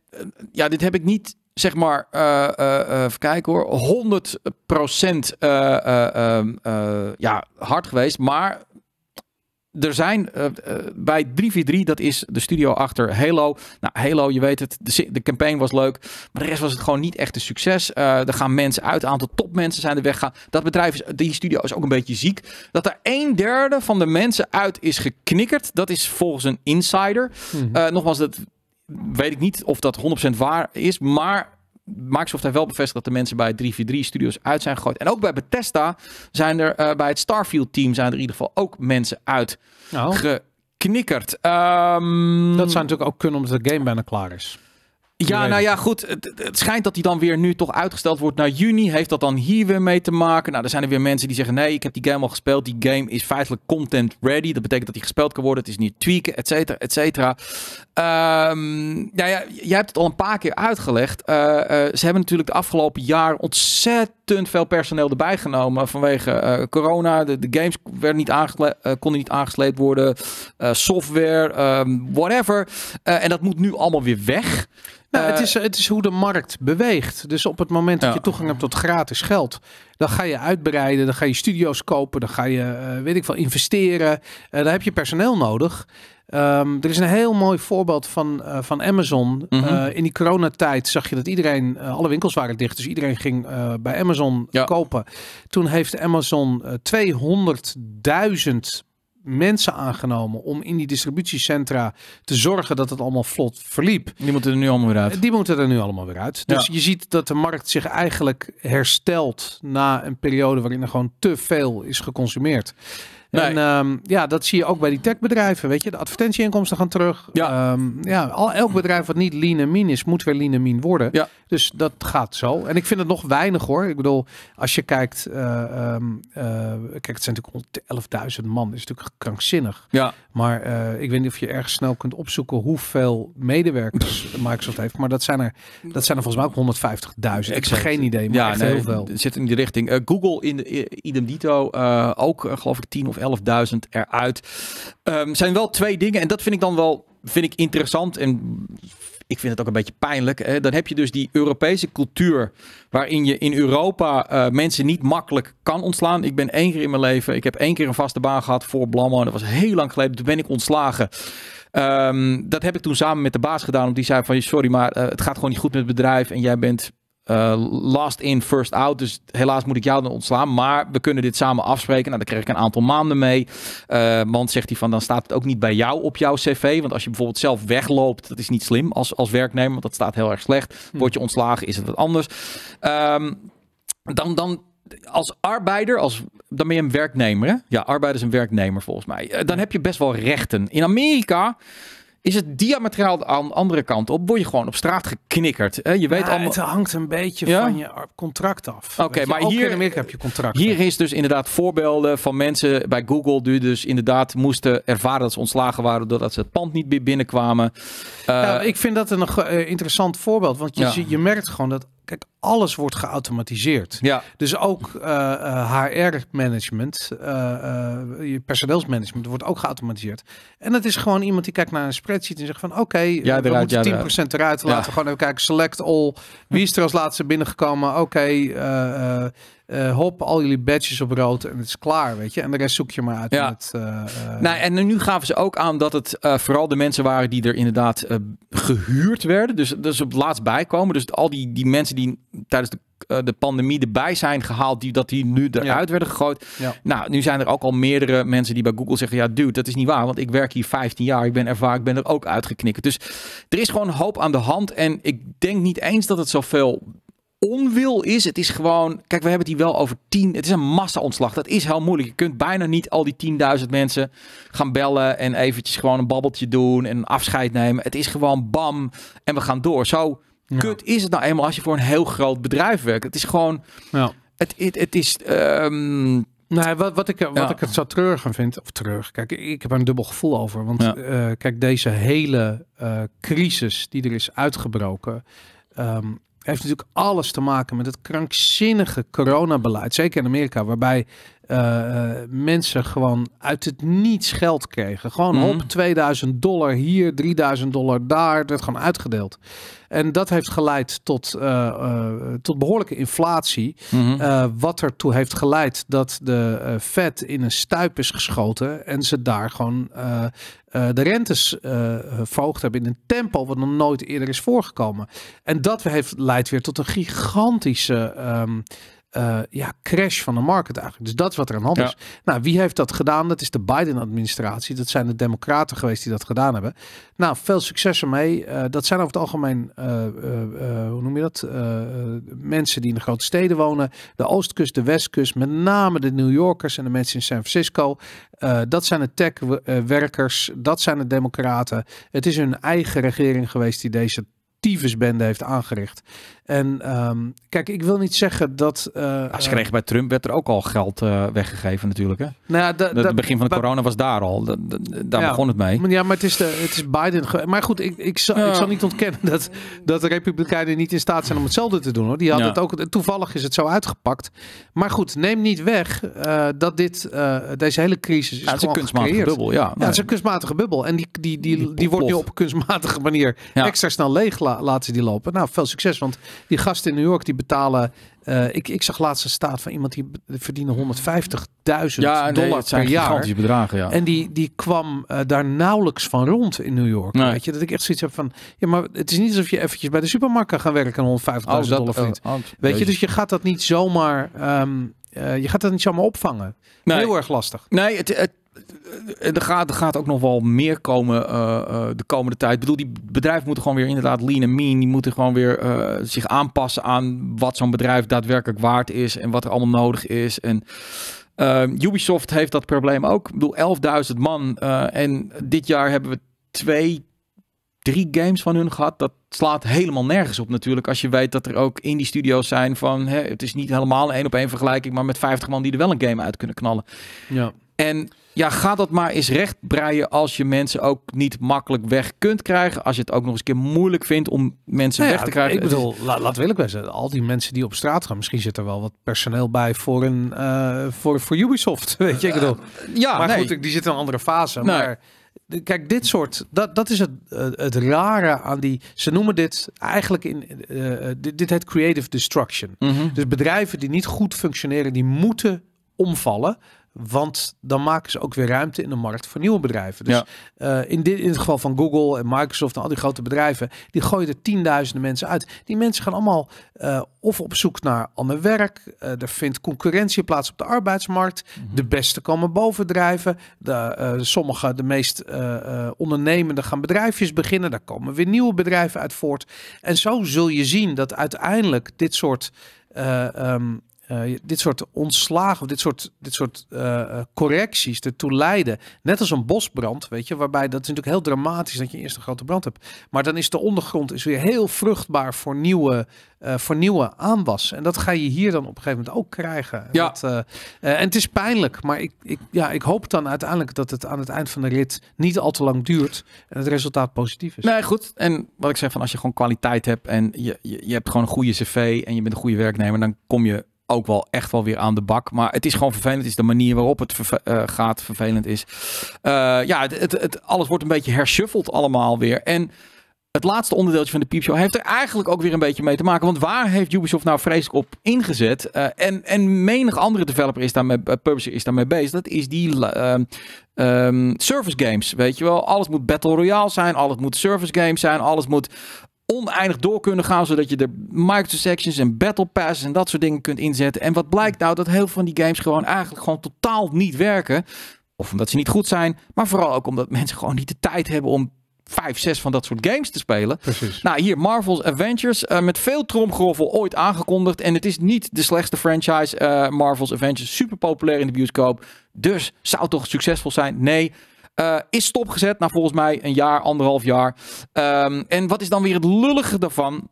ja, dit heb ik niet zeg maar, uh, uh, even kijken hoor, 100% ehm, ja, hard geweest. Maar er zijn uh, bij 343, dat is de studio achter Halo. Nou, Halo, je weet het, de, de campaign was leuk. Maar de rest was het gewoon niet echt een succes. er gaan mensen uit, een aantal topmensen zijn er weggaan. Dat bedrijf, is, die studio is ook een beetje ziek. Dat er een derde van de mensen uit is geknikkerd. Dat is volgens een insider. Mhm. nogmaals, dat weet ik niet of dat 100% waar is. Maar Microsoft heeft wel bevestigd dat de mensen bij 343-studios uit zijn gegooid. En ook bij Bethesda zijn er eh, bij het Starfield-team zijn er in ieder geval ook mensen oh. uit geknikkerd. Ehm, dat zou natuurlijk ook kunnen omdat de game bijna klaar is. Ja, nou ja, goed. Het, schijnt dat die dan weer nu toch uitgesteld wordt naar juni. Heeft dat dan hier weer mee te maken? Nou, er zijn er weer mensen die zeggen: nee, ik heb die game al gespeeld. Die game is feitelijk content ready. Dat betekent dat die gespeeld kan worden. Het is niet tweaken, et cetera, et cetera. Ehm, nou ja, jij hebt het al een paar keer uitgelegd. Eh, eh, ze hebben natuurlijk de afgelopen jaar ontzettend veel personeel erbij genomen vanwege eh, corona. De, games werden niet konden niet aangesleept worden. software, ehm, whatever. en dat moet nu allemaal weer weg. Nou, het, eh, is, het is hoe de markt beweegt. Dus op het moment dat je toegang hebt tot gratis geld, dan ga je uitbreiden, dan ga je studio's kopen, dan ga je, eh, weet ik veel, investeren. Eh, Daar heb je personeel nodig. Ehm, er is een heel mooi voorbeeld van, van Amazon. Mhm. in die coronatijd zag je dat iedereen, alle winkels waren dicht, dus iedereen ging bij Amazon kopen. Toen heeft Amazon 200.000 mensen aangenomen om in die distributiecentra te zorgen dat het allemaal vlot verliep. Die moeten er nu allemaal weer uit. Die moeten er nu allemaal weer uit. Dus je ziet dat de markt zich eigenlijk herstelt na een periode waarin er gewoon te veel is geconsumeerd. En ehm, ja, dat zie je ook bij die techbedrijven. Weet je, de advertentieinkomsten gaan terug. Ja. Ehm, ja, al, elk bedrijf wat niet lean en mean is, moet weer lean en mean worden. Ja. Dus dat gaat zo. En ik vind het nog weinig hoor. Ik bedoel, als je kijkt, eh, ehm, eh, kijk, het zijn natuurlijk 11.000 man. is natuurlijk krankzinnig. Ja. Maar eh, ik weet niet of je erg snel kunt opzoeken hoeveel medewerkers Microsoft heeft. Maar dat zijn er, dat zijn er volgens mij ook 150.000. Ik heb geen idee, maar ja, nee, heel veel. zit in die richting. Google in idem dito ook, geloof ik, 10 of 11.000 eruit. Ehm, zijn wel twee dingen. En dat vind ik dan wel vind ik interessant. En ik vind het ook een beetje pijnlijk. Dan heb je dus die Europese cultuur. waarin je in Europa eh, mensen niet makkelijk kan ontslaan. Ik ben één keer in mijn leven. Ik heb één keer een vaste baan gehad voor Blammo. Dat was heel lang geleden. Toen ben ik ontslagen. Ehm, dat heb ik toen samen met de baas gedaan. Omdat die zei van sorry, maar eh, het gaat gewoon niet goed met het bedrijf. En jij bent eh, last in, first out. Dus helaas moet ik jou dan ontslaan. Maar we kunnen dit samen afspreken. Nou, daar krijg ik een aantal maanden mee. Uh, want zegt hij van, dan staat het ook niet bij jou op jouw cv. Want als je bijvoorbeeld zelf wegloopt, dat is niet slim als, als werknemer. Want dat staat heel erg slecht. Hm. Word je ontslagen, is het wat anders. Ehm, dan, dan als arbeider, als, dan ben je een werknemer. Hè? Ja, arbeider is een werknemer volgens mij. Eh, dan heb je best wel rechten. In Amerika is het diametraal aan de andere kant op. Word je gewoon op straat geknikkerd. Hè? Je weet allemaal... Het hangt een beetje van je contract af. Oké, maar hier heb je contract. Hier is dus inderdaad voorbeelden van mensen bij Google die dus inderdaad moesten ervaren dat ze ontslagen waren doordat ze het pand niet meer binnenkwamen. Uh, nou, eh, ja, ik vind dat een eh, interessant voorbeeld, want je, je merkt gewoon dat Kijk, alles wordt geautomatiseerd. Ja. Dus ook HR-management, eh, eh, eh, je personeelsmanagement wordt ook geautomatiseerd. En het is gewoon iemand die kijkt naar een spreadsheet en zegt van oké, ja, we moeten ja, 10% eruit. Laten gewoon even kijken, select all. Wie is er als laatste binnengekomen? Oké, uh, hop, al jullie badges op rood en het is klaar, weet je. En de rest zoek je maar uit. Ja. Eh, eh, nou, en nu gaven ze ook aan dat het vooral de mensen waren die er inderdaad gehuurd werden. Dus, is op het laatst bijkomen. Dus al die, die mensen die tijdens de de pandemie erbij zijn gehaald, die, dat die nu eruit werden gegooid. Nou, nu zijn er ook al meerdere mensen die bij Google zeggen: ja, dude, dat is niet waar, want ik werk hier 15 jaar, ik ben ervaren, ik ben er ook uitgeknikken. Dus er is gewoon hoop aan de hand. En ik denk niet eens dat het zoveel onwil is. Het is gewoon, kijk, we hebben het hier wel over tien. Het is een massa-ontslag. Dat is heel moeilijk. Je kunt bijna niet al die 10.000 mensen gaan bellen en eventjes gewoon een babbeltje doen en afscheid nemen. Het is gewoon bam en we gaan door. Zo kut is het nou eenmaal als je voor een heel groot bedrijf werkt. Het is gewoon, ja. het, het, is. Ehm, nou, wat, wat, ik, wat ik het zo treurig vind, of treurig, kijk, ik heb er een dubbel gevoel over. Want eh, kijk, deze hele eh, crisis die er is uitgebroken, ehm, heeft natuurlijk alles te maken met het krankzinnige coronabeleid. Zeker in Amerika, waarbij eh, eh, mensen gewoon uit het niets geld kregen. Gewoon mhm. op 2000 dollar hier, 3000 dollar daar. Dat werd gewoon uitgedeeld. En dat heeft geleid tot, eh, tot behoorlijke inflatie. Mhm. wat ertoe heeft geleid dat de Fed in een stuip is geschoten. En ze daar gewoon de rentes verhoogd hebben in een tempo wat nog nooit eerder is voorgekomen. En dat heeft, leidt weer tot een gigantische ehm, uh, ja, crash van de markt eigenlijk. Dus dat is wat er aan hand is. Nou, wie heeft dat gedaan? Dat is de Biden-administratie. Dat zijn de Democraten geweest die dat gedaan hebben. Nou, veel succes ermee. Eh, dat zijn over het algemeen, eh, hoe noem je dat? mensen die in de grote steden wonen. De Oostkust, de Westkust, met name de New Yorkers en de mensen in San Francisco. dat zijn de techwerkers Dat zijn de Democraten. Het is hun eigen regering geweest die deze tyfusbende heeft aangericht. En ehm, kijk, ik wil niet zeggen dat... Uh, ze kreeg bij Trump werd er ook al geld eh, weggegeven natuurlijk. Hè? Nou, het begin van de corona was daar al. daar begon het mee. Ja, maar het is, de, het is Biden. Maar goed, ik, ik, zal, ik zal niet ontkennen dat, dat de Republikeinen niet in staat zijn om hetzelfde te doen. Hoor. Die hadden het ook, toevallig is het zo uitgepakt. Maar goed, neem niet weg eh, dat dit, deze hele crisis is, het is een kunstmatige bubbel. Ja, het is een kunstmatige bubbel. En die, die, die, die, wordt nu op kunstmatige manier extra snel leeggelaten laten ze die lopen. Nou, veel succes, want die gasten in New York die betalen. Eh, ik, ik zag laatst een staat van iemand die verdiende 150.000 ja, dollar nee, per jaar. Bedragen, ja. En die, die kwam eh, daar nauwelijks van rond in New York. Weet je, dat ik echt zoiets heb van, ja, maar het is niet alsof je eventjes bij de supermarkt kan gaan werken en 150.000 dollar verdient. Oh, oh, weet je, dus je gaat dat niet zomaar, ehm, eh, je gaat dat niet zomaar opvangen. Heel erg lastig. Nee, het, het er gaat, gaat ook nog wel meer komen eh, eh, de komende tijd. Ik bedoel, die bedrijven moeten gewoon weer inderdaad lean en mean. Die moeten gewoon weer eh, zich aanpassen aan wat zo'n bedrijf daadwerkelijk waard is en wat er allemaal nodig is. En Ubisoft heeft dat probleem ook. Ik bedoel, 11.000 man. en dit jaar hebben we twee, drie games van hun gehad. Dat slaat helemaal nergens op natuurlijk. Als je weet dat er ook in die studio's zijn van... Hè, het is niet helemaal een één-op-één vergelijking... maar met 50 man die er wel een game uit kunnen knallen. Ja. En ja, ga dat maar eens recht breien als je mensen ook niet makkelijk weg kunt krijgen. Als je het ook nog eens keer moeilijk vindt om mensen nou weg te krijgen. Ik bedoel, laat, laat wil ik wel al die mensen die op straat gaan, misschien zit er wel wat personeel bij voor, een, eh, voor, voor Ubisoft. Weet je, ik bedoel. Eh, ja, maar goed, die zit in een andere fase. Maar kijk, dit soort, dat, dat is het, eh, het rare aan die. Ze noemen dit eigenlijk in. dit, heet creative destruction. Mhm. Dus bedrijven die niet goed functioneren, die moeten omvallen. Want dan maken ze ook weer ruimte in de markt voor nieuwe bedrijven. Dus eh, in, dit, in het geval van Google en Microsoft en al die grote bedrijven, die gooien er tienduizenden mensen uit. Die mensen gaan allemaal eh, of op zoek naar ander werk. Eh, er vindt concurrentie plaats op de arbeidsmarkt. Mhm. De beste komen bovendrijven. sommige, de meest ondernemende, gaan bedrijfjes beginnen. Daar komen weer nieuwe bedrijven uit voort. En zo zul je zien dat uiteindelijk dit soort. Ehm, eh, dit soort ontslagen, of dit soort, dit soort eh, eh, correcties ertoe leiden. Net als een bosbrand, weet je, waarbij dat is natuurlijk heel dramatisch dat je eerst een grote brand hebt. Maar dan is de ondergrond is weer heel vruchtbaar voor nieuwe, voor nieuwe aanwas. En dat ga je hier dan op een gegeven moment ook krijgen. Ja. en het is pijnlijk, maar ik, ik, ja, ik hoop dan uiteindelijk dat het aan het eind van de rit niet al te lang duurt en het resultaat positief is. Nee, goed. En wat ik zeg van als je gewoon kwaliteit hebt en je, je, je hebt gewoon een goede cv en je bent een goede werknemer, dan kom je ook wel echt wel weer aan de bak. Maar het is gewoon vervelend. Het is de manier waarop het eh, gaat vervelend is. Eh, ja, het, het, alles wordt een beetje hershuffeld allemaal weer. En het laatste onderdeeltje van de piepshow heeft er eigenlijk ook weer een beetje mee te maken. Want waar heeft Ubisoft nou vreselijk op ingezet? Eh, en, en menig andere developer is daarmee, uh, publisher is daarmee bezig. Dat is die ehm, service games, weet je wel. Alles moet battle royale zijn, alles moet service games zijn, alles moet oneindig door kunnen gaan, zodat je de microtransactions en battle passes en dat soort dingen kunt inzetten. En wat blijkt nou? Dat heel veel van die games gewoon eigenlijk gewoon totaal niet werken. Of omdat ze niet goed zijn, maar vooral ook omdat mensen gewoon niet de tijd hebben om vijf, zes van dat soort games te spelen. Precies. Nou, hier Marvel's Avengers eh, met veel tromgeroffel ooit aangekondigd. En het is niet de slechtste franchise. Eh, Marvel's Avengers, super populair in de bioscoop. Dus zou toch succesvol zijn? Nee. Eh, is stopgezet na volgens mij een jaar, anderhalf jaar. Ehm, en wat is dan weer het lullige daarvan?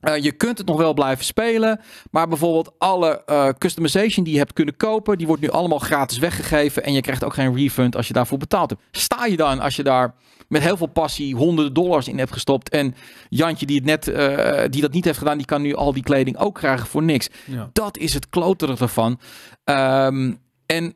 Eh, je kunt het nog wel blijven spelen, maar bijvoorbeeld alle eh, customization die je hebt kunnen kopen, die wordt nu allemaal gratis weggegeven en je krijgt ook geen refund als je daarvoor betaald hebt. Sta je dan als je daar met heel veel passie honderden dollars in hebt gestopt en Jantje die, het net, die dat niet heeft gedaan, die kan nu al die kleding ook krijgen voor niks. Dat is het kloterig ervan. Ehm, en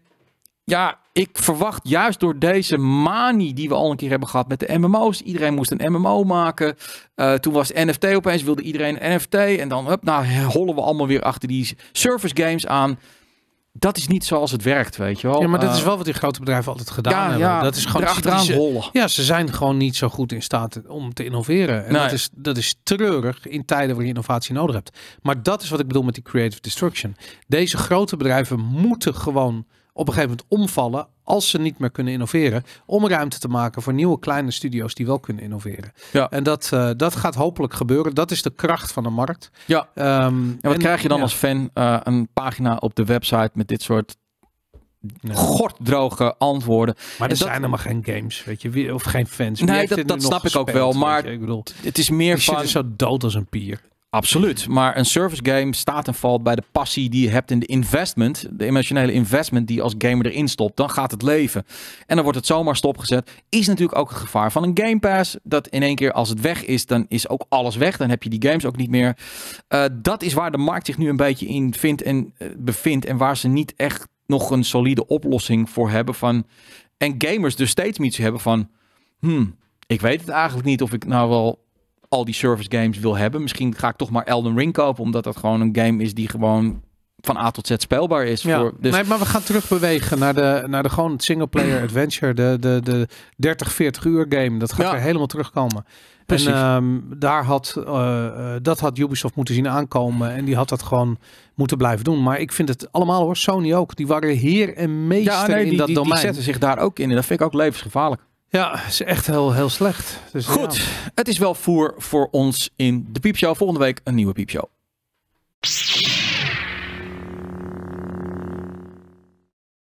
ja, ik verwacht juist door deze manie die we al een keer hebben gehad met de MMO's. Iedereen moest een MMO maken. Eh, toen was NFT opeens, wilde iedereen een NFT. En dan hup, nou, hollen we allemaal weer achter die service games aan. Dat is niet zoals het werkt, weet je wel. Ja, maar dat eh, is wel wat die grote bedrijven altijd gedaan hebben. Ja, dat is gewoon achteraan rollen. Ja, ze zijn gewoon niet zo goed in staat om te innoveren. En dat, is, dat is treurig in tijden waar je innovatie nodig hebt. Maar dat is wat ik bedoel met die creative destruction. Deze grote bedrijven moeten gewoon op een gegeven moment omvallen als ze niet meer kunnen innoveren, om ruimte te maken voor nieuwe kleine studio's die wel kunnen innoveren. Ja. En dat, eh, dat gaat hopelijk gebeuren. Dat is de kracht van de markt. Ja. Ehm, en wat krijg je dan als fan? Eh, een pagina op de website met dit soort Nee. Gorddroge antwoorden. Maar er zijn zijn helemaal geen games, weet je, of geen fans. nee, dat, dat snap ik ook wel. Maar ik bedoel, het is meer van. zo dood als een pier. Absoluut. Maar een service game staat en valt bij de passie die je hebt in de investment. De emotionele investment die als gamer erin stopt. Dan gaat het leven. En dan wordt het zomaar stopgezet. Is natuurlijk ook het gevaar van een Game Pass. Dat in één keer als het weg is, dan is ook alles weg. Dan heb je die games ook niet meer. Eh, dat is waar de markt zich nu een beetje in vindt en eh, bevindt. En waar ze niet echt nog een solide oplossing voor hebben. Van... En gamers dus steeds meer hebben van... Hmm, ik weet het eigenlijk niet of ik nou wel al die service games wil hebben. Misschien ga ik toch maar Elden Ring kopen, omdat dat gewoon een game is die gewoon van A tot Z speelbaar is. Ja. Voor, dus... nee, maar we gaan terugbewegen naar de, naar de gewoon singleplayer adventure. De, de, de 30, 40 uur game. Dat gaat ja. weer helemaal terugkomen. Precies. En ehm, daar had, eh, eh, dat had Ubisoft moeten zien aankomen. En die had dat gewoon moeten blijven doen. Maar ik vind het allemaal hoor. Sony ook. Die waren heer en meester in dat die, domein. Die zetten zich daar ook in. En dat vind ik ook levensgevaarlijk. Ja, is echt heel, heel slecht. Dus Goed, het is wel voer voor ons in de piepshow. Volgende week een nieuwe piepshow.